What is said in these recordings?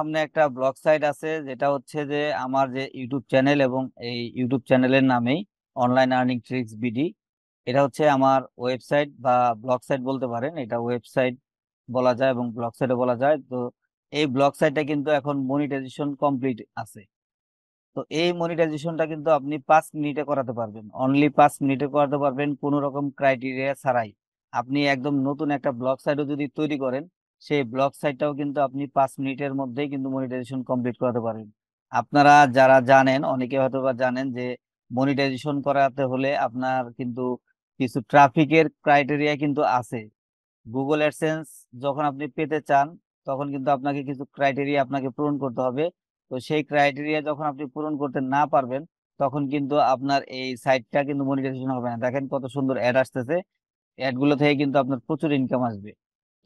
সামনে একটা blog site আছে যেটা হচ্ছে যে আমার যে ইউটিউব চ্যানেল এবং এই ইউটিউব চ্যানেলের নামেই অনলাইন আর্নিং ট্রিক্স বিডি এটা হচ্ছে আমার ওয়েবসাইট বা ব্লগ সাইট বলতে পারেন এটা ওয়েবসাইট বলা যায় এবং ব্লগ সাইটও বলা যায় তো এই ব্লগ সাইটটা কিন্তু এখন মনিটাইজেশন কমপ্লিট আছে তো এই মনিটাইজেশনটা কিন্তু আপনি পাঁচ মিনিটে করাতে পারবেন অনলি পাঁচ মিনিটে করাতে পারবেন কোনো রকম ক্রাইটেরিয়া ছাড়াই আপনি একদম নতুন একটা ব্লগ সাইটও যদি তৈরি করেন সেই ব্লক সাইটটাও কিন্তু আপনি পাঁচ মিনিটের মধ্যেই কিন্তু মনিটাইজেশন কমপ্লিট করাতে পারেন আপনারা যারা জানেন অনেকে হয়তো বা জানেন যে মনিটাইজেশন করাতে হলে আপনার কিন্তু কিছু ট্রাফিকের ক্রাইটেরিয়া কিন্তু আছে গুগল অ্যাডসেন্স যখন আপনি পেতে চান তখন কিন্তু আপনাকে কিছু ক্রাইটেরিয়া আপনাকে পূরণ করতে হবে তো সেই ক্রাইটেরিয়া যখন আপনি পূরণ করতে না পারবেন তখন কিন্তু আপনার এই সাইটটা কিন্তু মনিটাইজেশন হবে না দেখেন কত সুন্দর অ্যাড আসতেছে অ্যাডগুলো থেকে কিন্তু আপনার প্রচুর ইনকাম আসবে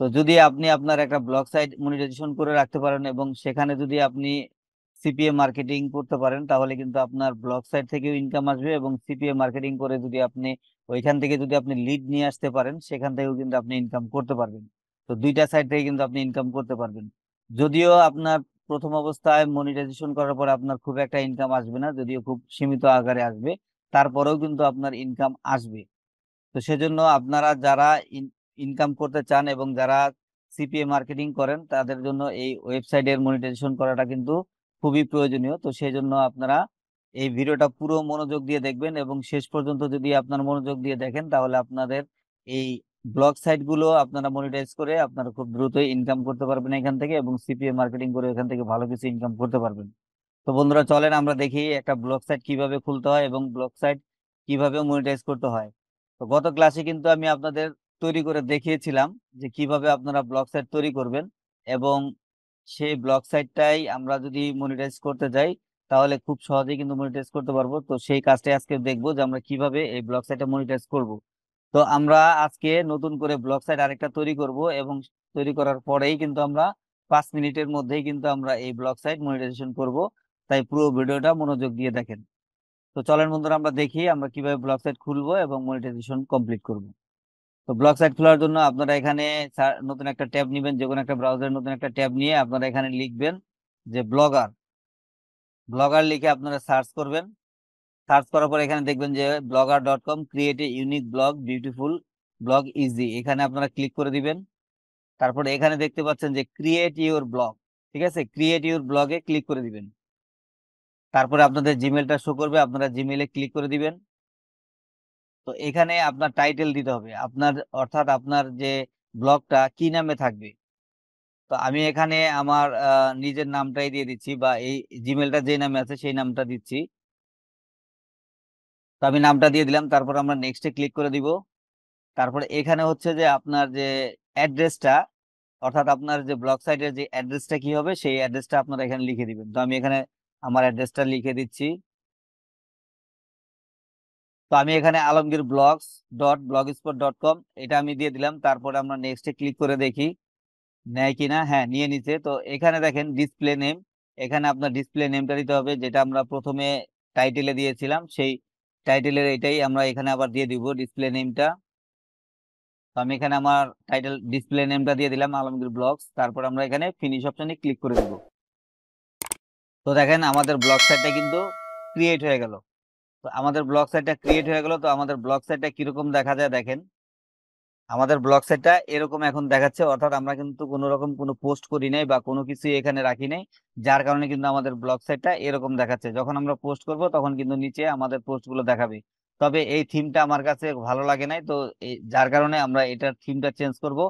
তো যদি আপনি আপনার একটা ব্লক সাইট মনিটাইজেশন করে রাখতে পারেন এবং সেখানে যদি আপনি সিপিএ মার্কেটিং করতে পারেন তাহলে কিন্তু আপনার ব্লক সাইট থেকেও ইনকাম আসবে এবং সিপিএ মার্কেটিং করে যদি আপনি ওইখান থেকে যদি আপনি লিড নিয়ে আসতে পারেন সেখান থেকেও কিন্তু আপনি ইনকাম করতে পারবেন তো দুইটা সাইড থেকে কিন্তু আপনি ইনকাম করতে পারবেন যদিও আপনার প্রথম অবস্থায় মনিটাইজেশন করার পর আপনার খুব একটা ইনকাম আসবে না যদিও খুব সীমিত আকারে আসবে তারপরেও কিন্তু আপনার ইনকাম আসবে তো সেজন্য আপনারা যারা ইনকাম করতে চান এবং যারা সিপিএ মার্কেটিং করেন তাদের জন্য এই ওয়েবসাইটের মনিটাইজেশন করাটা কিন্তু খুবই প্রয়োজনীয় তো সেই জন্য আপনারা এই ভিডিওটা পুরো মনোযোগ দিয়ে দেখবেন এবং শেষ পর্যন্ত যদি আপনার মনোযোগ দিয়ে দেখেন তাহলে আপনাদের এই ব্লগ সাইটগুলো আপনারা মনিটাইজ করে আপনারা খুব দ্রুতই ইনকাম করতে পারবেন এখান থেকে এবং সিপিএ মার্কেটিং করে এখান থেকে ভালো কিছু ইনকাম করতে পারবেন তো বন্ধুরা চলেন আমরা দেখি একটা ব্লগ সাইট কিভাবে খুলতে হয় এবং ব্লগ সাইট কিভাবে মনিটাইজ করতে হয় তো গত ক্লাসে কিন্তু আমি আপনাদের তৈরি করে দেখিয়েছিলাম যে কিভাবে আপনারা ব্লক সাইট তৈরি করবেন এবং সেই ব্লগ সাইটটাই আমরা যদি মনিটাইজ করতে যাই তাহলে খুব সহজেই কিন্তু মনিটাইজ করতে পারবো তো সেই কাজটাই আজকে দেখবো যে আমরা কিভাবে এই ব্লক সাইটটা মনিটাইজ করব তো আমরা আজকে নতুন করে ব্লগ সাইট আরেকটা তৈরি করব এবং তৈরি করার পরেই কিন্তু আমরা পাঁচ মিনিটের মধ্যেই কিন্তু আমরা এই ব্লগ সাইট মনিটাইজেশন করব তাই পুরো ভিডিওটা মনোযোগ দিয়ে দেখেন তো চলেন বন্ধুরা আমরা দেখি আমরা কিভাবে ব্লগ সাইট খুলবো এবং মনিটাইজেশন কমপ্লিট করবো তো ব্লক সাইট খোলার জন্য আপনারা এখানে নতুন একটা ট্যাব নেবেন যে কোনো একটা ব্রাউজারের নতুন একটা ট্যাব নিয়ে আপনারা এখানে লিখবেন যে ব্লগার ব্লগার লিখে আপনারা সার্চ করবেন সার্চ করার পর এখানে দেখবেন যে blogger dot com create a unique blog beautiful blog easy এখানে আপনারা ক্লিক করে দিবেন তারপর এখানে দেখতে পাচ্ছেন যে ক্রিয়েট ইউর ব্লগ ঠিক আছে ক্রিয়েট ইউর ব্লগে ক্লিক করে দিবেন তারপরে আপনাদের জিমেলটা শো করবে আপনারা জিমেলে ক্লিক করে দিবেন তো এখানে আপনার টাইটেল দিতে হবে আপনার অর্থাৎ আপনার যে ব্লগটা কি নামে থাকবে তো আমি এখানে আমার নিজের নামটাই দিয়ে দিচ্ছি বা এই জিমেলটা যে নামে আছে সেই নামটা দিচ্ছি তো আমি নামটা দিয়ে দিলাম তারপর আমরা নেক্সটে ক্লিক করে দিব তারপরে এখানে হচ্ছে যে আপনার যে অ্যাড্রেসটা অর্থাৎ আপনার যে ব্লগ সাইটের যে অ্যাড্রেসটা কি হবে সেই অ্যাড্রেসটা আপনারা এখানে লিখে দিবেন তো আমি এখানে আমার অ্যাড্রেসটা লিখে দিচ্ছি তো আমি এখানে Alamgir blogs dot blog spot dot com এটা আমি দিয়ে দিলাম তারপরে আমরা নেক্সটে ক্লিক করে দেখি নেয় কি না হ্যাঁ নিয়ে নিচ্ছে তো এখানে দেখেন ডিসপ্লে নেম এখানে আপনার ডিসপ্লে নেমটা দিতে হবে যেটা আমরা প্রথমে টাইটেলে দিয়েছিলাম সেই টাইটেলের এটাই আমরা এখানে আবার দিয়ে দিব ডিসপ্লে নেমটা তো আমি এখানে আমার টাইটেল ডিসপ্লে নেমটা দিয়ে দিলাম আলমগীর ব্লগস তারপর আমরা এখানে ফিনিশ অপশানে ক্লিক করে দেব তো দেখেন আমাদের ব্লগ সাইটটা কিন্তু ক্রিয়েট হয়ে গেল তো আমাদের ব্লক সাইটটা ক্রিয়েট হয়ে গেল তো আমাদের ব্লক সাইটটা কিরকম দেখা যায় দেখেন আমাদের ব্লক সাইটটা এরকম এখন দেখাচ্ছে অর্থাৎ আমরা কিন্তু কোনো রকম কোনো পোস্ট করি নাই বা কোনো কিছু এখানে রাখি নাই যার কারণে কিন্তু আমাদের ব্লক সাইটটা এরকম দেখাচ্ছে যখন আমরা পোস্ট করব তখন কিন্তু নিচে আমাদের পোস্টগুলো দেখাবে তবে এই থিমটা আমার কাছে ভালো লাগে নাই তো যার কারণে আমরা এটার থিমটা চেঞ্জ করব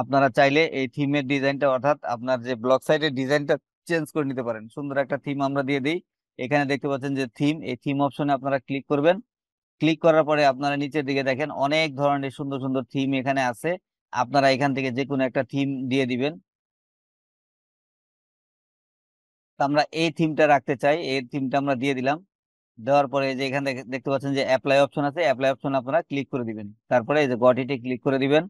আপনারা চাইলে এই থিমের ডিজাইনটা অর্থাৎ আপনার যে ব্লক সাইটের ডিজাইনটা চেঞ্জ করে নিতে পারেন সুন্দর একটা থিম আমরা দিয়ে দিই এখানে দেখতে পাচ্ছেন যে থিম এই থিম অপশনে আপনারা ক্লিক করবেন ক্লিক করার পরে আপনারা নিচের দিকে দেখেন অনেক ধরনের সুন্দর সুন্দর থিম এখানে আছে আপনারা এখান থেকে যে কোনো একটা থিম দিয়ে দিবেন আমরা এই থিমটা রাখতে চাই এই থিমটা আমরা দিয়ে দিলাম দেওয়ার পরে যে এখানে দেখতে পাচ্ছেন যে অ্যাপ্লাই অপশন আছে অ্যাপ্লাই অপশন আপনারা ক্লিক করে দিবেন তারপরে এই যে গটিটি ক্লিক করে দিবেন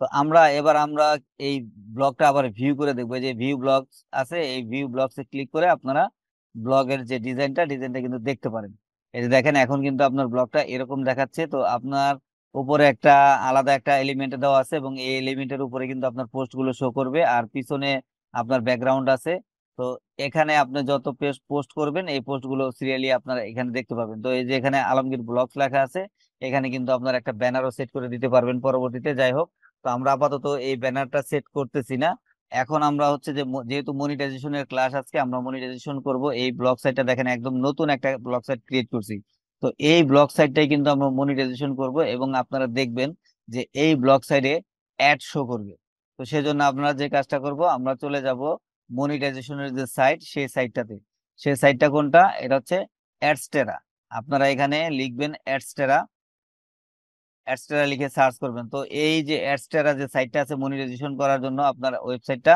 তো আমরা এবার আমরা এই ব্লগটা আবার ভিউ করে দেখবো যে ভিউ ব্লগস আছে এই ভিউ ব্লগসে ক্লিক করে আপনারা ব্লগের যে ডিজাইনটা ডিজাইনটা কিন্তু দেখতে পারেন এই যে দেখেন এখন কিন্তু আপনার ব্লগটা এরকম দেখাচ্ছে তো আপনার উপরে একটা আলাদা একটা এলিমেন্ট দেওয়া আছে এবং এই এলিমেন্টের উপরে কিন্তু আপনার পোস্টগুলো শো করবে আর পিছনে আপনার ব্যাকগ্রাউন্ড আছে তো এখানে আপনি যত পেস্ট পোস্ট করবেন এই পোস্টগুলো সিরিয়ালি আপনারা এখানে দেখতে পাবেন তো এই যে এখানে আলমগীর ব্লগস লেখা আছে এখানে কিন্তু আপনার একটা ব্যানারও সেট করে দিতে পারবেন পরবর্তীতে যাই হোক তো আমরা আপাতত এই ব্যানারটা সেট করতেছি না এখন আমরা হচ্ছে যেহেতু মনিটাইজেশনের ক্লাস আজকে আমরা মনিটাইজেশন করব এই ব্লক সাইটটা দেখেন একদম নতুন একটা ব্লক সাইট ক্রিয়েট করছি তো এই ব্লক সাইটটাই কিন্তু আমরা মনিটাইজেশন করব এবং আপনারা দেখবেন যে এই ব্লক সাইটে অ্যাড শো করবে তো সেজন্য আপনারা যে কাজটা করব আমরা চলে যাব মনিটাইজেশনের যে সাইট সেই সাইটটাতে সেই সাইটটা কোনটা এটা হচ্ছে অ্যাডস্টেরা আপনারা এখানে লিখবেন অ্যাডস্টেরা অ্যাডস্টেরা লিখে সার্চ করবেন তো এই যে অ্যাডস্টেরা যে সাইটটা আছে মনিটাইজেশন করার জন্য আপনার ওয়েবসাইটটা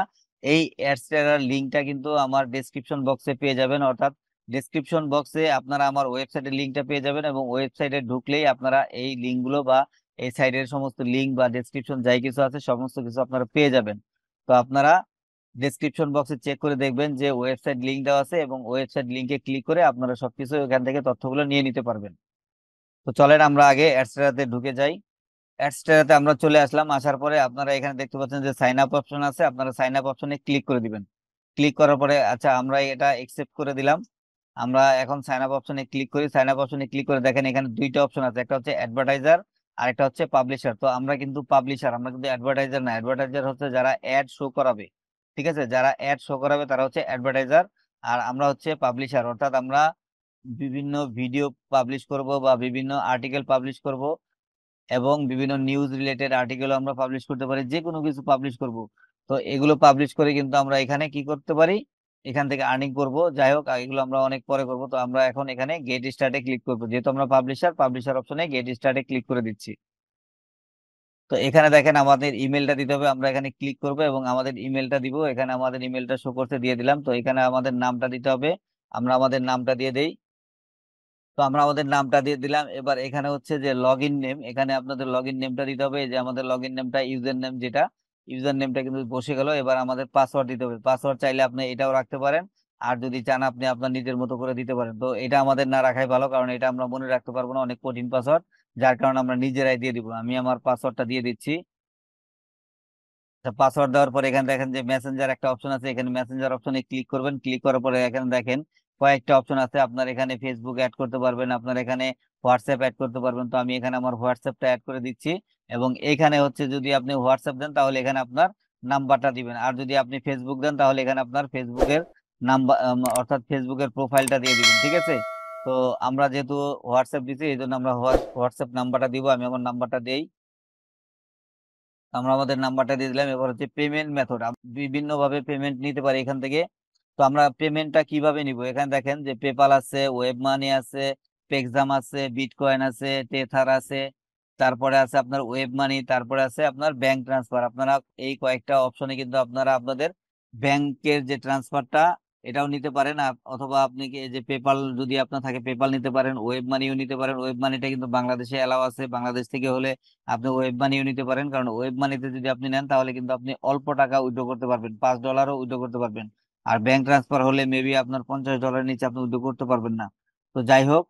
এই অ্যাডস্টেরার লিঙ্কটা কিন্তু আমার ডিসক্রিপশন বক্সে পেয়ে যাবেন অর্থাৎ ডিসক্রিপশন বক্সে আপনারা আমার ওয়েবসাইটের লিঙ্কটা পেয়ে যাবেন এবং ওয়েবসাইটে ঢুকলেই আপনারা এই লিঙ্কগুলো বা এই সাইটের সমস্ত লিঙ্ক বা ডেসক্রিপশন যাই কিছু আছে সমস্ত কিছু আপনারা পেয়ে যাবেন তো আপনারা ডেসক্রিপশন বক্সে চেক করে দেখবেন যে ওয়েবসাইট লিঙ্ক দেওয়া আছে এবং ওয়েবসাইট লিঙ্কে ক্লিক করে আপনারা সবকিছু এখান থেকে তথ্যগুলো নিয়ে নিতে পারবেন তো চলেন আমরা আগে অ্যাডস্টেরাতে ঢুকে যাই অ্যাডস্টেরাতে আমরা চলে আসলাম আসার পরে আপনারা এখানে দেখতে পাচ্ছেন যে সাইন আপ অপশন আছে আপনারা সাইন আপ অপশনে ক্লিক করে দিবেন ক্লিক করার পরে আচ্ছা আমরা এটা একসেপ্ট করে দিলাম আমরা এখন সাইন আপ অপশনে ক্লিক করি সাইন আপ অপশনে ক্লিক করে দেখেন এখানে দুইটা অপশন আছে একটা হচ্ছে অ্যাডভার্টাইজার আর একটা হচ্ছে পাবলিশার তো আমরা কিন্তু পাবলিশার আমরা কিন্তু অ্যাডভার্টাইজার না অ্যাডভার্টাইজার হচ্ছে যারা অ্যাড শো করাবে ঠিক আছে যারা অ্যাড শো করাবে তারা হচ্ছে অ্যাডভার্টাইজার আর আমরা হচ্ছে পাবলিশার অর্থাৎ আমরা বিভিন্ন ভিডিও পাবলিশ করব বা বিভিন্ন আর্টিকেল পাবলিশ করব এবং বিভিন্ন নিউজ রিলেটেড আর্টিকেল আমরা পাবলিশ করতে পারি যে কোনো কিছু পাবলিশ করব তো এগুলো পাবলিশ করে কিন্তু আমরা এখানে কি করতে পারি এখান থেকে আর্নিং করব যাই হোক এগুলো আমরা অনেক পরে করব তো আমরা এখন এখানে গেট স্টার্টে ক্লিক করব যেহেতু আমরা পাবলিশার পাবলিশার অপশনে গেট স্টার্টে ক্লিক করে দিচ্ছি তো এখানে দেখেন আমাদের ইমেলটা দিতে হবে আমরা এখানে ক্লিক করব এবং আমাদের ইমেলটা দিব এখানে আমাদের ইমেলটা শো করতে দিয়ে দিলাম তো এখানে আমাদের নামটা দিতে হবে আমরা আমাদের নামটা দিয়ে দেই তো আমরা আমাদের নামটা দিয়ে দিলাম এবার এখানে হচ্ছে যে লগ ইন নেম এখানে আপনাদের লগ ইন নেমটা দিতে হবে যে আমাদের লগ ইন নেমটা ইউজার নেম যেটা ইউজার নেমটা কিন্তু বসে গেল এবার আমাদের পাসওয়ার্ড দিতে হবে পাসওয়ার্ড চাইলে আপনি এটাও রাখতে পারেন আর যদি চান আপনি আপনার নিজের মতো করে দিতে পারেন তো এটা আমাদের না রাখাই ভালো কারণ এটা আমরা মনে রাখতে পারবো না অনেক কঠিন পাসওয়ার্ড যার কারণে আমরা নিজেরাই দিয়ে দিব আমি আমার পাসওয়ার্ডটা দিয়ে দিচ্ছি পাসওয়ার্ড দেওয়ার পর এখানে দেখেন যে মেসেঞ্জার একটা অপশন আছে এখানে মেসেঞ্জার অপশনে ক্লিক করবেন ক্লিক করার পরে এখানে দেখেন কয়েকটা অপশন আছে আপনার এখানে ফেসবুক অ্যাড করতে পারবেন আপনার এখানে হোয়াটসঅ্যাপ অ্যাড করতে পারবেন তো আমি এখানে আমার হোয়াটসঅ্যাপটা অ্যাড করে দিচ্ছি এবং এখানে হচ্ছে যদি আপনি হোয়াটসঅ্যাপ দেন তাহলে এখানে আপনার নাম্বারটা দিবেন আর যদি আপনি ফেসবুক দেন তাহলে এখানে আপনার ফেসবুকের নাম্বার অর্থাৎ ফেসবুকের প্রোফাইলটা দিয়ে দিবেন ঠিক আছে তো আমরা যেহেতু হোয়াটসঅ্যাপ দিচ্ছি এই জন্য আমরা হোয়াটসঅ্যাপ নাম্বারটা দিব আমি আমার নাম্বারটা দিই আমরা আমাদের নাম্বারটা দিয়ে দিলাম এবার হচ্ছে পেমেন্ট মেথড বিভিন্নভাবে পেমেন্ট নিতে পারি এখান থেকে তো আমরা পেমেন্টটা কিভাবে নিব এখানে দেখেন যে পেপাল আছে ওয়েব মানি আছে পেক্সাম আছে বিটকয়েন আছে টেথার আছে তারপরে আছে আপনার ওয়েব মানি তারপরে আছে আপনার ব্যাংক ট্রান্সফার আপনারা এই কয়েকটা অপশনে কিন্তু আপনারা আপনাদের ব্যাংকের যে ট্রান্সফারটা এটাও নিতে পারেন অথবা আপনি যে পেপাল যদি আপনার থাকে পেপাল নিতে পারেন ওয়েব মানিও নিতে পারেন ওয়েব মানিটা কিন্তু বাংলাদেশে অ্যালাউ আছে বাংলাদেশ থেকে হলে আপনি ওয়েব মানিও নিতে পারেন কারণ ওয়েব মানিতে যদি আপনি নেন তাহলে কিন্তু আপনি অল্প টাকা উইথড্র করতে পারবেন পাঁচ ডলারও উইথড্র করতে পারবেন আর ব্যাংক ট্রান্সফার হলে মেবি আপনার পঞ্চাশ ডলারের নিচে আপনি উদ্যোগ করতে পারবেন না তো যাই হোক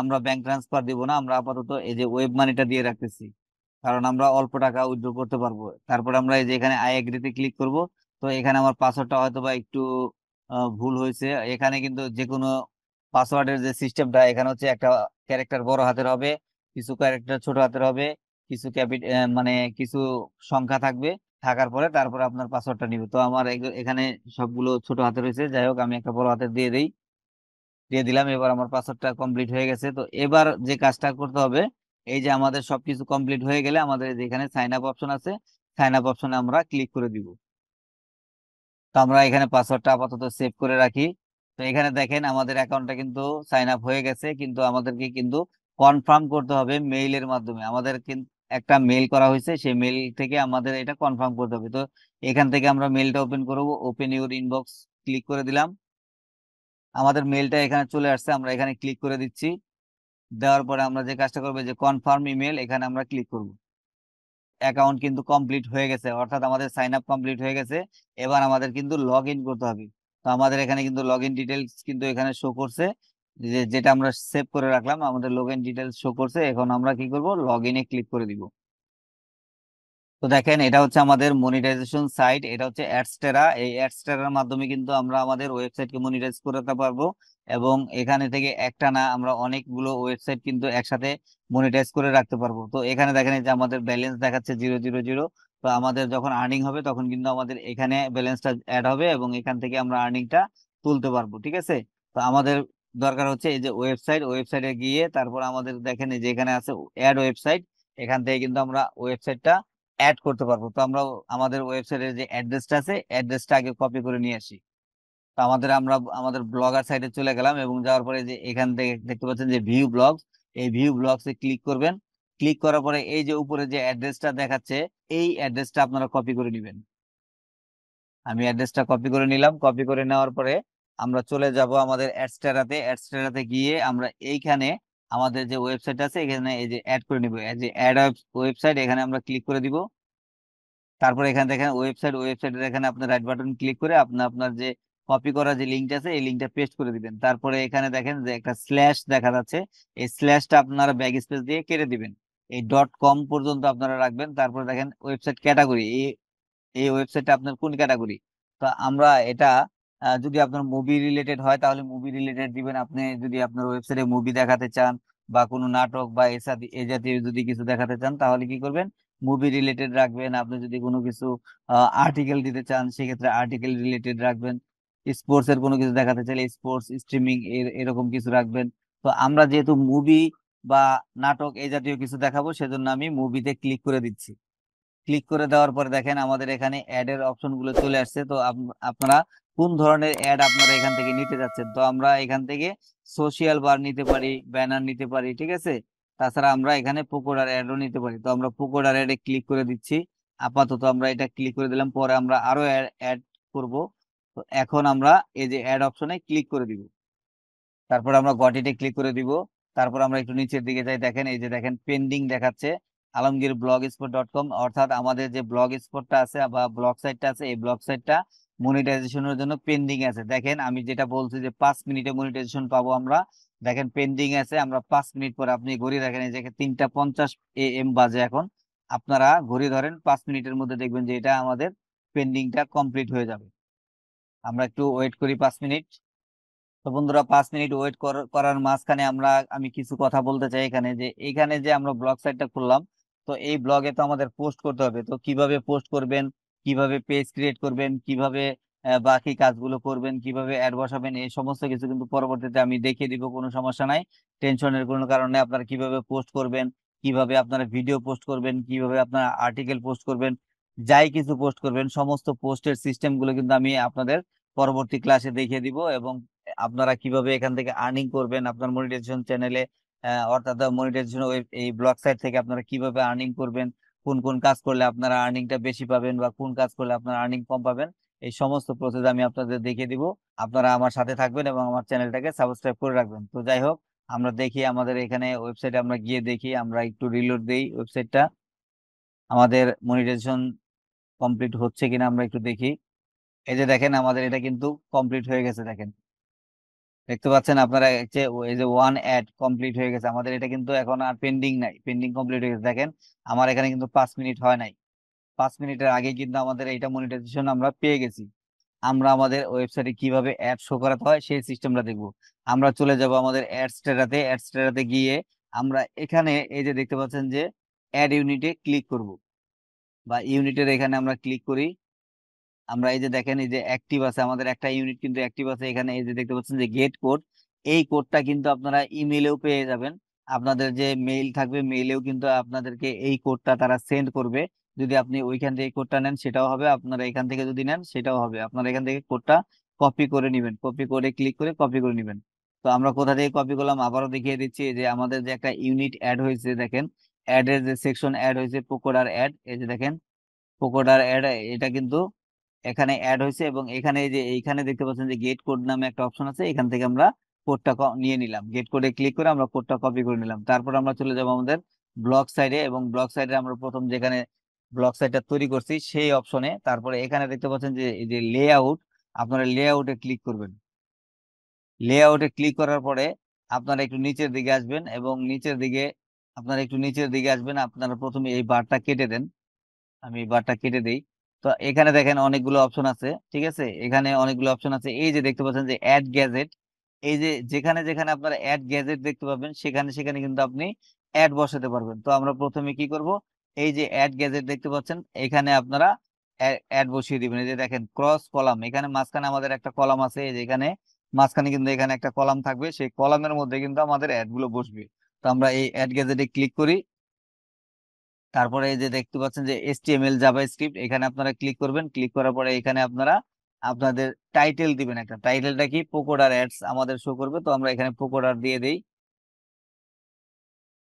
আমরা ব্যাংক ট্রান্সফার দিব না আমরা আপাতত এই যে ওয়েব মানিটা দিয়ে রাখতেছি কারণ আমরা অল্প টাকা উদ্যোগ করতে পারবো তারপরে আমরা এই যে এখানে আই এগ্রিতে ক্লিক করব তো এখানে আমার পাসওয়ার্ডটা হয়তো বা একটু ভুল হয়েছে এখানে কিন্তু যে কোনো পাসওয়ার্ডের যে সিস্টেমটা এখানে হচ্ছে একটা ক্যারেক্টার বড় হাতের হবে কিছু ক্যারেক্টার ছোট হাতের হবে কিছু ক্যাপিট মানে কিছু সংখ্যা থাকবে থাকার পরে তারপরে আপনার পাসওয়ার্ডটা নিব তো আমার এখানে সবগুলো ছোট হাতে রয়েছে যাই হোক আমি একটা বড় হাতে দিয়ে দিই দিয়ে দিলাম এবার আমার পাসওয়ার্ডটা কমপ্লিট হয়ে গেছে তো এবার যে কাজটা করতে হবে এই যে আমাদের সবকিছু কমপ্লিট হয়ে গেলে আমাদের যেখানে সাইন আপ অপশন আছে সাইন আপ অপশনে আমরা ক্লিক করে দিব তো আমরা এখানে পাসওয়ার্ডটা আপাতত সেভ করে রাখি তো এখানে দেখেন আমাদের অ্যাকাউন্টটা কিন্তু সাইন আপ হয়ে গেছে কিন্তু আমাদেরকে কিন্তু কনফার্ম করতে হবে মেইলের মাধ্যমে আমাদের কিন্তু একটা মেল করা হয়েছে সেই মেল থেকে আমাদের এটা কনফার্ম করতে হবে তো এখান থেকে আমরা মেলটা ওপেন করব ওপেন ইউর ইনবক্স ক্লিক করে দিলাম আমাদের মেলটা এখানে চলে আসছে আমরা এখানে ক্লিক করে দিচ্ছি দেওয়ার পরে আমরা যে কাজটা করবো যে কনফার্ম ইমেল এখানে আমরা ক্লিক করব অ্যাকাউন্ট কিন্তু কমপ্লিট হয়ে গেছে অর্থাৎ আমাদের সাইন আপ কমপ্লিট হয়ে গেছে এবার আমাদের কিন্তু লগ করতে হবে তো আমাদের এখানে কিন্তু লগ ইন ডিটেলস কিন্তু এখানে শো করছে যেটা আমরা সেভ করে রাখলাম আমাদের লগ ইন ডিটেলস শো করছে এখন আমরা কি করব লগ ইনে ক্লিক করে দিব তো দেখেন এটা হচ্ছে আমাদের মনিটাইজেশন সাইট এটা হচ্ছে অ্যাডস্টেরা এই অ্যাডস্টেরার মাধ্যমে কিন্তু আমরা আমাদের ওয়েবসাইটকে মনিটাইজ করতে পারবো এবং এখানে থেকে একটা না আমরা অনেকগুলো ওয়েবসাইট কিন্তু একসাথে মনিটাইজ করে রাখতে পারবো তো এখানে দেখেন যে আমাদের ব্যালেন্স দেখাচ্ছে জিরো জিরো জিরো তো আমাদের যখন আর্নিং হবে তখন কিন্তু আমাদের এখানে ব্যালেন্সটা অ্যাড হবে এবং এখান থেকে আমরা আর্নিংটা তুলতে পারবো ঠিক আছে তো আমাদের দরকার হচ্ছে এই যে ওয়েবসাইট ওয়েবসাইটে গিয়ে তারপর আমাদের দেখেন যে এখানে আছে অ্যাড ওয়েবসাইট এখান থেকে কিন্তু আমরা ওয়েবসাইটটা অ্যাড করতে পারবো তো আমরা আমাদের ওয়েবসাইটের যে অ্যাড্রেসটা আছে অ্যাড্রেসটা আগে কপি করে নিয়ে আসি তো আমাদের আমরা আমাদের ব্লগার সাইটে চলে গেলাম এবং যাওয়ার পরে যে এখান থেকে দেখতে পাচ্ছেন যে ভিউ ব্লগ এই ভিউ ব্লগসে ক্লিক করবেন ক্লিক করার পরে এই যে উপরে যে অ্যাড্রেসটা দেখাচ্ছে এই অ্যাড্রেসটা আপনারা কপি করে নেবেন আমি অ্যাড্রেসটা কপি করে নিলাম কপি করে নেওয়ার পরে আমরা চলে যাব আমাদের অ্যাডস্টারাতে অ্যাডস্টারাতে গিয়ে আমরা এইখানে আমাদের যে ওয়েবসাইট আছে এখানে এই যে অ্যাড করে নিব এই যে অ্যাড ওয়েবসাইট এখানে আমরা ক্লিক করে দিব তারপর এখানে দেখেন ওয়েবসাইট ওয়েবসাইটের এখানে আপনার রাইট বাটন ক্লিক করে আপনি আপনার যে কপি করা যে লিঙ্কটা আছে এই লিঙ্কটা পেস্ট করে দিবেন তারপরে এখানে দেখেন যে একটা স্ল্যাশ দেখা যাচ্ছে এই স্ল্যাশটা আপনারা ব্যাক স্পেস দিয়ে কেটে দিবেন এই ডট কম পর্যন্ত আপনারা রাখবেন তারপরে দেখেন ওয়েবসাইট ক্যাটাগরি এই এই ওয়েবসাইটটা আপনার কোন ক্যাটাগরি তো আমরা এটা যদি আপনার মুভি রিলেটেড হয় তাহলে মুভি রিলেটেড দিবেন আপনি যদি আপনার ওয়েবসাইটে মুভি দেখাতে চান বা কোনো নাটক বা এ জাতীয় যদি কিছু দেখাতে চান তাহলে কি করবেন মুভি রিলেটেড রাখবেন আপনি যদি কোনো কিছু আর্টিকেল দিতে চান সেক্ষেত্রে আর্টিকেল রিলেটেড রাখবেন স্পোর্টস এর কোনো কিছু দেখাতে চাইলে স্পোর্টস স্ট্রিমিং এর এরকম কিছু রাখবেন তো আমরা যেহেতু মুভি বা নাটক এই জাতীয় কিছু দেখাবো সেজন্য আমি মুভিতে ক্লিক করে দিচ্ছি ক্লিক করে দেওয়ার পরে দেখেন আমাদের এখানে অ্যাড এর অপশন গুলো চলে আসছে তো আপনারা কোন ধরনের অ্যাড আপনারা এখান থেকে নিতে যাচ্ছেন তো আমরা এখান থেকে সোশিয়াল বার নিতে পারি ব্যানার নিতে পারি ঠিক আছে তাছাড়া আমরা এখানে পোকোডার অ্যাডও নিতে পারি তো আমরা পোকোডার অ্যাডে ক্লিক করে দিচ্ছি আপাতত আমরা এটা ক্লিক করে দিলাম পরে আমরা আরো অ্যাড করব তো এখন আমরা এই যে অ্যাড অপশনে ক্লিক করে দিব তারপর আমরা গটিতে ক্লিক করে দিব তারপর আমরা একটু নিচের দিকে যাই দেখেন এই যে দেখেন পেন্ডিং দেখাচ্ছে Alamgir blog spot dot com অর্থাৎ আমাদের যে ব্লগ স্পটটা আছে বা ব্লগ সাইটটা আছে এই ব্লগ সাইটটা মনিটাইজেশনের জন্য পেন্ডিং আছে দেখেন আমি যেটা বলছি যে পাঁচ মিনিটে মনিটাইজেশন পাবো আমরা দেখেন পেন্ডিং আছে আমরা পাঁচ মিনিট পরে আপনি ঘড়ি দেখেন এই জায়গায় তিনটা পঞ্চাশ এ এম বাজে এখন আপনারা ঘড়ি ধরেন পাঁচ মিনিটের মধ্যে দেখবেন যে এটা আমাদের পেন্ডিংটা কমপ্লিট হয়ে যাবে আমরা একটু ওয়েট করি পাঁচ মিনিট তো বন্ধুরা পাঁচ মিনিট ওয়েট করার মাঝখানে আমরা আমি কিছু কথা বলতে চাই এখানে যে এখানে যে আমরা ব্লগ সাইটটা খুললাম তো এই ব্লগে তো আমাদের পোস্ট করতে হবে তো কিভাবে পোস্ট করবেন কিভাবে পেজ ক্রিয়েট করবেন কিভাবে বাকি কাজগুলো করবেন কিভাবে অ্যাড বসাবেন এই সমস্ত কিছু কিন্তু পরবর্তীতে আমি দেখিয়ে দিব কোনো সমস্যা নাই টেনশনের কোনো কারণে আপনারা কিভাবে পোস্ট করবেন কিভাবে আপনারা ভিডিও পোস্ট করবেন কিভাবে আপনারা আর্টিকেল পোস্ট করবেন যাই কিছু পোস্ট করবেন সমস্ত পোস্টের সিস্টেমগুলো কিন্তু আমি আপনাদের পরবর্তী ক্লাসে দেখিয়ে দিব এবং আপনারা কিভাবে এখান থেকে আর্নিং করবেন আপনার মনিটাইজেশন চ্যানেলে অর্থাৎ মনিটাইজেশন এই ব্লগ সাইট থেকে আপনারা কিভাবে আর্নিং করবেন কোন কোন কাজ করলে আপনারা আর্নিংটা বেশি পাবেন বা কোন কাজ করলে আপনারা আর্নিং কম পাবেন এই সমস্ত প্রসেস আমি আপনাদের দেখিয়ে দিব আপনারা আমার সাথে থাকবেন এবং আমার চ্যানেলটাকে সাবস্ক্রাইব করে রাখবেন তো যাই হোক আমরা দেখি আমাদের এখানে ওয়েবসাইটে আমরা গিয়ে দেখি আমরা একটু রিলোড দিই ওয়েবসাইটটা আমাদের মনিটাইজেশন কমপ্লিট হচ্ছে কিনা আমরা একটু দেখি এই যে দেখেন আমাদের এটা কিন্তু কমপ্লিট হয়ে গেছে দেখেন দেখতে পাচ্ছেন আপনারা যে এই যে ওয়ান অ্যাড কমপ্লিট হয়ে গেছে আমাদের এটা কিন্তু এখন আর পেন্ডিং নাই পেন্ডিং কমপ্লিট হয়ে গেছে দেখেন আমার এখানে কিন্তু পাঁচ মিনিট হয় নাই পাঁচ মিনিটের আগে কিন্তু আমাদের এইটা মনিটাইজেশন আমরা পেয়ে গেছি আমরা আমাদের ওয়েবসাইটে কিভাবে অ্যাড শো করাতে হয় সেই সিস্টেমটা দেখব আমরা চলে যাব আমাদের অ্যাড স্টেটাতে অ্যাড স্টেটাতে গিয়ে আমরা এখানে এই যে দেখতে পাচ্ছেন যে অ্যাড ইউনিটে ক্লিক করব বা ইউনিটের এখানে আমরা ক্লিক করি আমরা এই যে দেখেন এই যে অ্যাক্টিভ আছে আমাদের একটা ইউনিট কিন্তু অ্যাক্টিভ আছে এখানে এই যে দেখতে পাচ্ছেন যে গেট কোড এই কোডটা কিন্তু আপনারা ইমেলেও পেয়ে যাবেন আপনাদের যে মেইল থাকবে মেইলেও কিন্তু আপনাদেরকে এই কোডটা তারা সেন্ড করবে যদি আপনি ওইখান থেকে কোডটা নেন সেটাও হবে আপনারা এখান থেকে যদি নেন সেটাও হবে আপনারা এখান থেকে কোডটা কপি করে নেবেন কপি করে ক্লিক করে কপি করে নেবেন তো আমরা কোথা থেকে কপি করলাম আবারও দেখিয়ে দিচ্ছি যে আমাদের যে একটা ইউনিট অ্যাড হয়েছে দেখেন অ্যাডের যে সেকশন অ্যাড হয়েছে পোকোডার অ্যাড এই যে দেখেন পোকোডার অ্যাড এটা কিন্তু এখানে অ্যাড হয়েছে এবং এখানে যে এইখানে দেখতে পাচ্ছেন যে গেট কোড নামে একটা অপশন আছে এখান থেকে আমরা কোডটা নিয়ে নিলাম গেট কোডে ক্লিক করে আমরা কোডটা কপি করে নিলাম তারপর আমরা চলে যাব আমাদের ব্লক সাইডে এবং ব্লক সাইডে আমরা প্রথম যেখানে ব্লক সাইডটা তৈরি করছি সেই অপশনে তারপরে এখানে দেখতে পাচ্ছেন যে এই যে লে আউট আপনারা লে আউটে ক্লিক করবেন লে আউটে ক্লিক করার পরে আপনারা একটু নিচের দিকে আসবেন এবং নিচের দিকে আপনারা একটু নিচের দিকে আসবেন আপনারা প্রথমে এই বারটা কেটে দেন আমি এই বারটা কেটে দিই তো এখানে দেখেন অনেকগুলো অপশন আছে ঠিক আছে এখানে অনেকগুলো অপশন আছে এই যে দেখতে পাচ্ছেন যে অ্যাড গ্যাজেট এই যে যেখানে যেখানে আপনারা অ্যাড গ্যাজেট দেখতে পাবেন সেখানে সেখানে কিন্তু আপনি অ্যাড বসাতে পারবেন তো আমরা প্রথমে কি করব এই যে অ্যাড গ্যাজেট দেখতে পাচ্ছেন এখানে আপনারা অ্যাড বসিয়ে দিবেন এই যে দেখেন ক্রস কলাম এখানে মাঝখানে আমাদের একটা কলাম আছে এই যে এখানে মাঝখানে কিন্তু এখানে একটা কলাম থাকবে সেই কলামের মধ্যে কিন্তু আমাদের অ্যাডগুলো বসবে তো আমরা এই অ্যাড গ্যাজেটে ক্লিক করি তারপরে এই যে দেখতে পাচ্ছেন যে এসটিএমএল জাভা স্ক্রিপ্ট এখানে আপনারা ক্লিক করবেন ক্লিক করার পরে এখানে আপনারা আপনাদের টাইটেল দিবেন একটা টাইটেলটা কি পোকোডার অ্যাডস আমাদের শো করবে তো আমরা এখানে পোকোডার দিয়ে দেই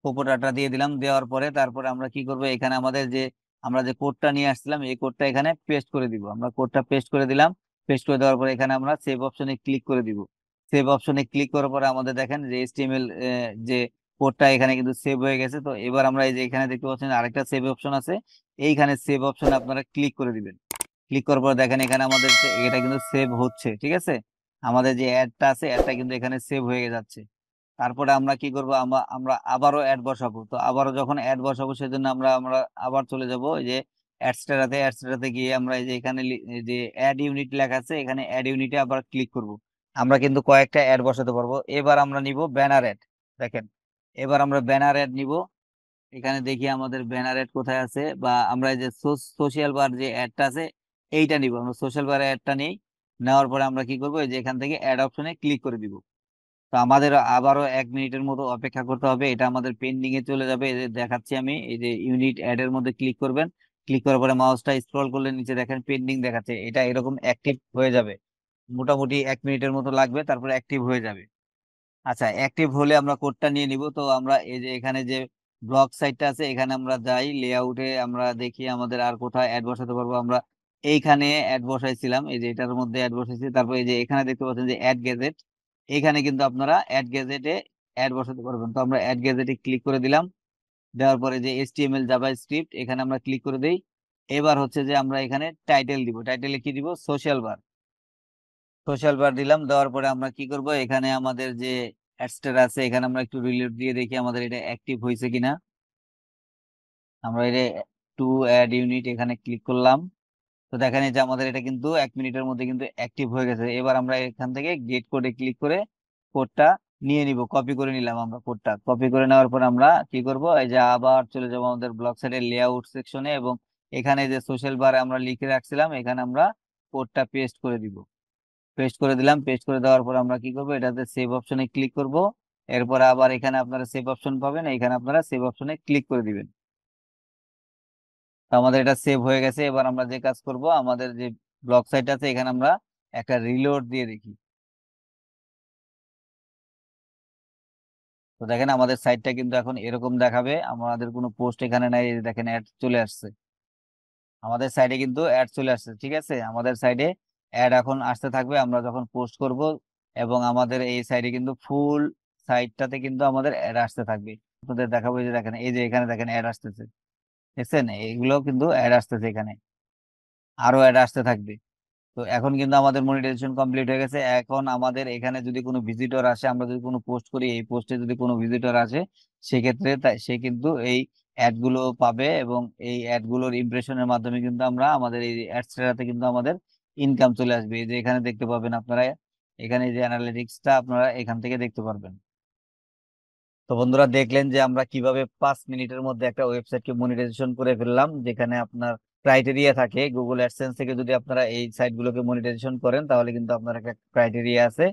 পোকোডারটা দিয়ে দিলাম দেওয়ার পরে তারপরে আমরা কি করব এখানে আমাদের যে আমরা যে কোডটা নিয়ে আসছিলাম এই কোডটা এখানে পেস্ট করে দিব আমরা কোডটা পেস্ট করে দিলাম পেস্ট করে দেওয়ার পরে এখানে আমরা সেভ অপশনে ক্লিক করে দিব সেভ অপশনে ক্লিক করার পরে আমাদের দেখেন যে এসটিএমএল যে কোডটা এখানে কিন্তু সেভ হয়ে গেছে তো এবার আমরা এই যে এখানে দেখতে পাচ্ছেন আরেকটা সেভ অপশন আছে এইখানে সেভ অপশন আপনারা ক্লিক করে দিবেন ক্লিক করার পর দেখেন এখানে আমাদের এটা কিন্তু সেভ হচ্ছে ঠিক আছে আমাদের যে অ্যাডটা আছে অ্যাডটা কিন্তু এখানে সেভ হয়ে যাচ্ছে তারপরে আমরা কি করব আমরা আমরা আবারও অ্যাড বসাবো তো আবারও যখন অ্যাড বসাবো সেজন্য আমরা আমরা আবার চলে যাব এই যে অ্যাডস্টারাতে অ্যাডস্টারাতে গিয়ে আমরা এই যে এখানে যে অ্যাড ইউনিট লেখা আছে এখানে অ্যাড ইউনিটে আবার ক্লিক করব আমরা কিন্তু কয়েকটা অ্যাড বসাতে পারবো এবার আমরা নিব ব্যানার অ্যাড দেখেন এবার আমরা ব্যানার অ্যাড নিব এখানে দেখি আমাদের ব্যানার অ্যাড কোথায় আছে বা আমরা যে সোশ্যাল বার যে অ্যাডটা আছে এইটা নিব আমরা সোশ্যাল বারে অ্যাডটা নেই নেওয়ার পরে আমরা কি করবো যে এখান থেকে অ্যাড অপশনে ক্লিক করে দিব তো আমাদের আবারও এক মিনিটের মতো অপেক্ষা করতে হবে এটা আমাদের পেন্ডিং এ চলে যাবে দেখাচ্ছি আমি এই যে ইউনিট অ্যাড এর মধ্যে ক্লিক করবেন ক্লিক করার পরে মাউসটা স্ক্রল করলে নিচে দেখেন পেন্ডিং দেখাচ্ছে এটা এরকম অ্যাক্টিভ হয়ে যাবে মোটামুটি এক মিনিটের মতো লাগবে তারপরে অ্যাক্টিভ হয়ে যাবে আচ্ছা অ্যাক্টিভ হলে আমরা কোডটা নিয়ে নিব তো আমরা এই যে এখানে যে ব্লক সাইটটা আছে এখানে আমরা যাই লেআউটে আমরা দেখি আমাদের আর কোথায় অ্যাড বসাতে পারবো আমরা এইখানে অ্যাড বসাইছিলাম এই যে এটার মধ্যে অ্যাড বসাইছি তারপর এই যে এখানে দেখতে পাচ্ছেন যে অ্যাড গেজেট এখানে কিন্তু আপনারা অ্যাড গ্যাজেটে অ্যাড বসাতে পারবেন তো আমরা অ্যাড গ্যাজেটে ক্লিক করে দিলাম দেওয়ার পরে যে এস টিএমএল জাভা স্ক্রিপ্ট এখানে আমরা ক্লিক করে দিই এবার হচ্ছে যে আমরা এখানে টাইটেল দিব টাইটেলে কি দিব সোশ্যাল বার সোশ্যাল বার দিলাম দেওয়ার পরে আমরা কি করব এখানে আমাদের যে অ্যাডস্টার আছে এখানে আমরা একটু রিলিফ দিয়ে দেখি আমাদের এটা অ্যাক্টিভ হয়েছে কিনা আমরা এটা টু অ্যাড ইউনিট এখানে ক্লিক করলাম তো দেখেন যে আমাদের এটা কিন্তু এক মিনিটের মধ্যে কিন্তু অ্যাক্টিভ হয়ে গেছে এবার আমরা এখান থেকে গেট কোডে ক্লিক করে কোডটা নিয়ে নিব কপি করে নিলাম আমরা কোডটা কপি করে নেওয়ার পর আমরা কি করব এই যে আবার চলে যাবো আমাদের ব্লক সাইডের লেআউট সেকশনে এবং এখানে যে সোশ্যাল বারে আমরা লিখে রাখছিলাম এখানে আমরা কোডটা পেস্ট করে দিব পেস্ট করে দিলাম পেস্ট করে দেওয়ার পর আমরা কি করব এটাতে সেভ অপশনে ক্লিক করব এরপর আবার এখানে আপনারা সেভ অপশন পাবেন এখানে আপনারা সেভ অপশনে ক্লিক করে দিবেন আমাদের এটা সেভ হয়ে গেছে এবার আমরা যে কাজ করব আমাদের যে ব্লক সাইট আছে এখানে আমরা একটা রিলোড দিয়ে দেখি তো দেখেন আমাদের সাইটটা কিন্তু এখন এরকম দেখাবে আমাদের কোনো পোস্ট এখানে নাই দেখেন অ্যাড চলে আসছে আমাদের সাইডে কিন্তু অ্যাড চলে আসছে ঠিক আছে আমাদের সাইডে অ্যাড এখন আসতে থাকবে আমরা যখন পোস্ট করব এবং আমাদের এই সাইডে কিন্তু ফুল সাইডটাতে কিন্তু আমাদের অ্যাড আসতে থাকবে আপনাদের দেখাবো যে দেখেন এই যে এখানে দেখেন অ্যাড আসতেছে দেখছেন এইগুলো কিন্তু অ্যাড আসতেছে এখানে আরো অ্যাড আসতে থাকবে তো এখন কিন্তু আমাদের মনিটাইজেশন কমপ্লিট হয়ে গেছে এখন আমাদের এখানে যদি কোনো ভিজিটর আসে আমরা যদি কোনো পোস্ট করি এই পোস্টে যদি কোনো ভিজিটর আসে সেক্ষেত্রে সে কিন্তু এই অ্যাডগুলো পাবে এবং এই অ্যাডগুলোর ইমপ্রেশনের মাধ্যমে কিন্তু আমরা আমাদের এই অ্যাডসটাতে কিন্তু আমাদের ইনকাম চলে আসবে যে এখানে দেখতে পাবেন আপনারা এখানে যে অ্যানালিটিক্সটা আপনারা এখান থেকে দেখতে পারবেন তো বন্ধুরা দেখলেন যে আমরা কিভাবে পাঁচ মিনিটের মধ্যে একটা ওয়েবসাইটকে মনিটাইজেশন করে ফেললাম যেখানে আপনার ক্রাইটেরিয়া থাকে গুগল অ্যাডসেন্স থেকে যদি আপনারা এই সাইটগুলোকে মনিটাইজেশন করেন তাহলে কিন্তু আপনার একটা ক্রাইটেরিয়া আছে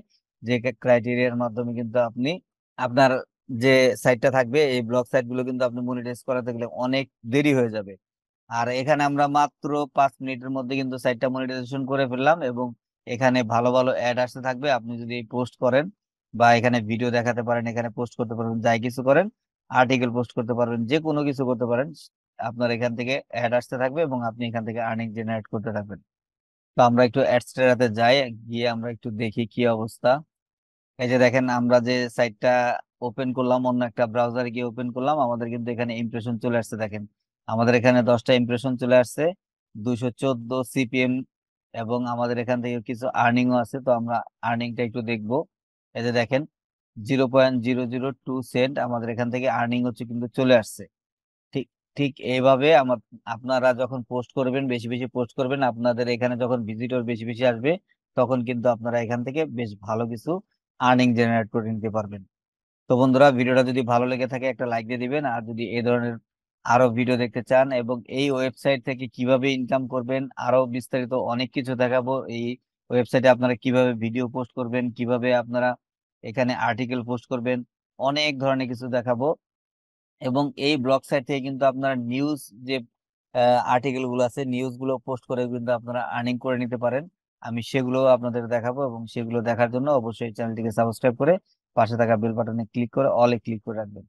যে ক্রাইটেরিয়ার মাধ্যমে কিন্তু আপনি আপনার যে সাইটটা থাকবে এই ব্লগ সাইটগুলো কিন্তু আপনি মনিটাইজ করাতে গেলে অনেক দেরি হয়ে যাবে আর এখানে আমরা মাত্র পাঁচ মিনিটের মধ্যে কিন্তু সাইটটা মনিটাইজেশন করে ফেললাম এবং এখানে ভালো ভালো অ্যাড আসতে থাকবে আপনি যদি পোস্ট করেন বা এখানে ভিডিও দেখাতে পারেন এখানে পোস্ট করতে পারবেন যাই কিছু করেন আর্টিকেল পোস্ট করতে পারবেন যে কোনো কিছু করতে পারেন আপনার এখান থেকে অ্যাড আসতে থাকবে এবং আপনি এখান থেকে আর্নিং জেনারেট করতে থাকবেন তো আমরা একটু অ্যাডস্টেরাতে যাই গিয়ে আমরা একটু দেখি কি অবস্থা এই যে দেখেন আমরা যে সাইটটা ওপেন করলাম অন্য একটা ব্রাউজারে গিয়ে ওপেন করলাম আমাদের কিন্তু এখানে ইমপ্রেশন চলে আসছে দেখেন আমাদের এখানে দশটা ইমপ্রেশন চলে আসছে দুইশো চোদ্দ সিপিএম এবং আমাদের এখান থেকে কিছু আর্নিংও আছে তো আমরা আর্নিংটা একটু দেখব এতে দেখেন zero point zero zero two cent আমাদের এখান থেকে আর্নিং হচ্ছে কিন্তু চলে আসছে ঠিক ঠিক এইভাবে আমার আপনারা যখন পোস্ট করবেন বেশি বেশি পোস্ট করবেন আপনাদের এখানে যখন ভিজিটর বেশি বেশি আসবে তখন কিন্তু আপনারা এখান থেকে বেশ ভালো কিছু আর্নিং জেনারেট করে নিতে পারবেন তো বন্ধুরা ভিডিওটা যদি ভালো লেগে থাকে একটা লাইক দিয়ে দিবেন আর যদি এই ধরনের আরো ভিডিও দেখতে চান এবং এই ওয়েবসাইট থেকে কিভাবে ইনকাম করবেন আরো বিস্তারিত অনেক কিছু দেখাবো এই ওয়েবসাইটে আপনারা কিভাবে ভিডিও পোস্ট করবেন কিভাবে আপনারা এখানে আর্টিকেল পোস্ট করবেন অনেক ধরনের কিছু দেখাবো এবং এই ব্লগ সাইট থেকে কিন্তু আপনারা নিউজ যে আর্টিকেল গুলো আছে নিউজ গুলো পোস্ট করে কিন্তু আপনারা আর্নিং করে নিতে পারেন আমি সেগুলো আপনাদের দেখাবো এবং সেগুলো দেখার জন্য অবশ্যই চ্যানেলটিকে সাবস্ক্রাইব করে পাশে থাকা বেল বাটনে ক্লিক করে অলে ক্লিক করে রাখবেন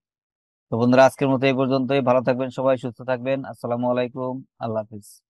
তো বন্ধুরা আজকের মতো এই পর্যন্তই ভালো থাকবেন সবাই সুস্থ থাকবেন আসসালামু আলাইকুম আল্লাহ হাফিজ